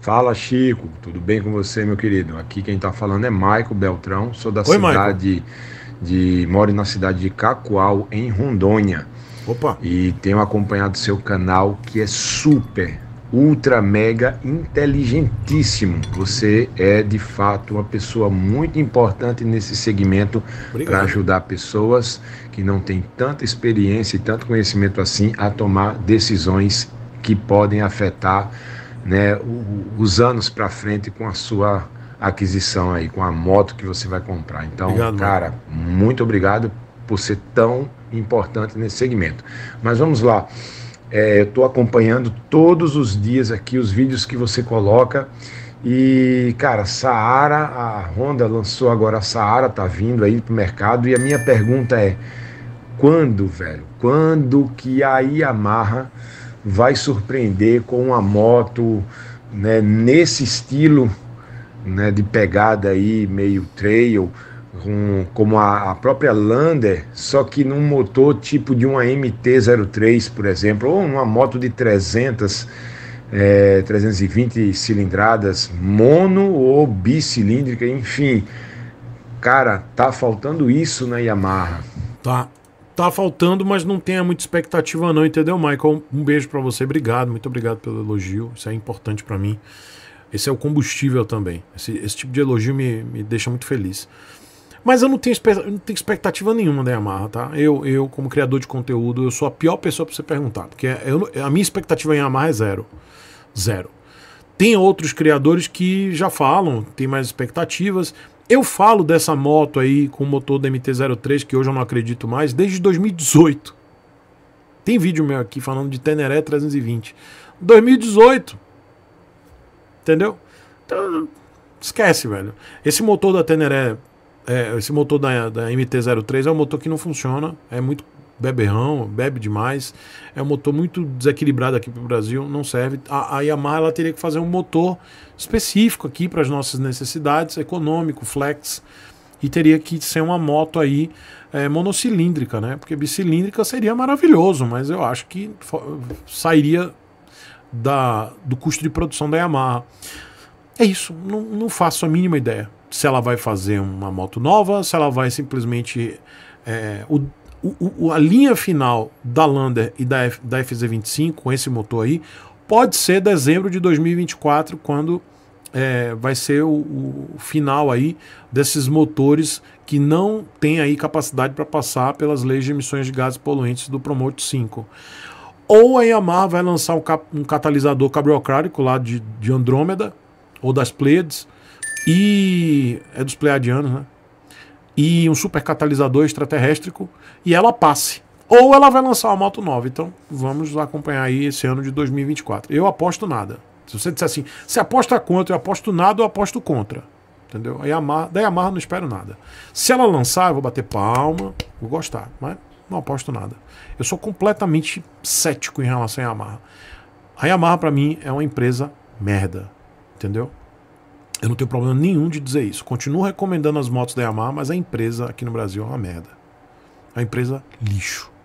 Fala Chico, tudo bem com você, meu querido? Aqui quem está falando é Maico Beltrão, sou da Oi, cidade Michael. de. moro na cidade de Cacoal, em Rondônia. Opa! E tenho acompanhado seu canal que é super, ultra, mega inteligentíssimo. Você é de fato uma pessoa muito importante nesse segmento para ajudar pessoas que não têm tanta experiência e tanto conhecimento assim a tomar decisões que podem afetar né, os anos para frente com a sua aquisição aí, com a moto que você vai comprar. Então, obrigado, cara, mano. muito obrigado por ser tão importante nesse segmento. Mas vamos lá. É, eu estou acompanhando todos os dias aqui os vídeos que você coloca. E, cara, Saara, a Honda lançou agora a Saara, tá vindo aí pro mercado. E a minha pergunta é: quando, velho? Quando que a Yamaha vai surpreender com uma moto né, nesse estilo né, de pegada aí, meio trail, um, como a, a, própria Lander, só que num motor tipo de uma MT-03, por exemplo, ou uma moto de 300, é, 320 cilindradas, mono ou bicilíndrica, enfim. Cara, tá faltando isso na Yamaha. Tá tá faltando, mas não tenha muita expectativa não, entendeu, Michael? Um beijo para você, obrigado, muito obrigado pelo elogio, isso é importante para mim. Esse é o combustível também. Esse, esse tipo de elogio me, me deixa muito feliz. Mas eu não tenho, eu não tenho expectativa nenhuma da né, Yamaha, tá? Eu, eu, como criador de conteúdo, eu sou a pior pessoa para você perguntar, porque é, eu, a minha expectativa em Yamaha é zero. Zero. Tem outros criadores que já falam, tem mais expectativas. Eu falo dessa moto aí com o motor da MT-03, que hoje eu não acredito mais, desde 2018. Tem vídeo meu aqui falando de Teneré 320. 2018. Entendeu? Então, esquece, velho. Esse motor da Teneré, é, esse motor da, da MT-03 é um motor que não funciona, é muito beberrão, bebe demais. É um motor muito desequilibrado aqui para o Brasil, não serve. A, a, Yamaha ela teria que fazer um motor específico aqui para as nossas necessidades, econômico, flex, e teria que ser uma moto aí é, monocilíndrica, né? Porque bicilíndrica seria maravilhoso, mas eu acho que sairia da, do custo de produção da Yamaha. É isso, não, não faço a mínima ideia se ela vai fazer uma moto nova, se ela vai simplesmente é, o, o, a linha final da Lander e da, F, da FZ25 com esse motor aí pode ser dezembro de 2024, quando é, vai ser o, o, final aí desses motores que não tem aí capacidade para passar pelas leis de emissões de gases poluentes do Promote 5. Ou a Yamaha vai lançar um, cap, um catalisador cabriocrático lá de, de Andrômeda ou das Pleiades e é dos Pleiadianos, né? e um super catalisador extraterrestre e ela passe. Ou ela vai lançar uma moto nova. Então vamos acompanhar aí esse ano de 2024. Eu aposto nada. Se você disser assim, se aposta contra, eu aposto nada, eu aposto contra. Entendeu? A Yamaha, da Yamaha não espero nada. Se ela lançar, eu vou bater palma, vou gostar, mas não aposto nada. Eu sou completamente cético em relação à Yamaha. A Yamaha, para mim, é uma empresa merda. Entendeu? Eu não tenho problema nenhum de dizer isso. Continuo recomendando as motos da Yamaha, mas a empresa aqui no Brasil é uma merda. A empresa lixo.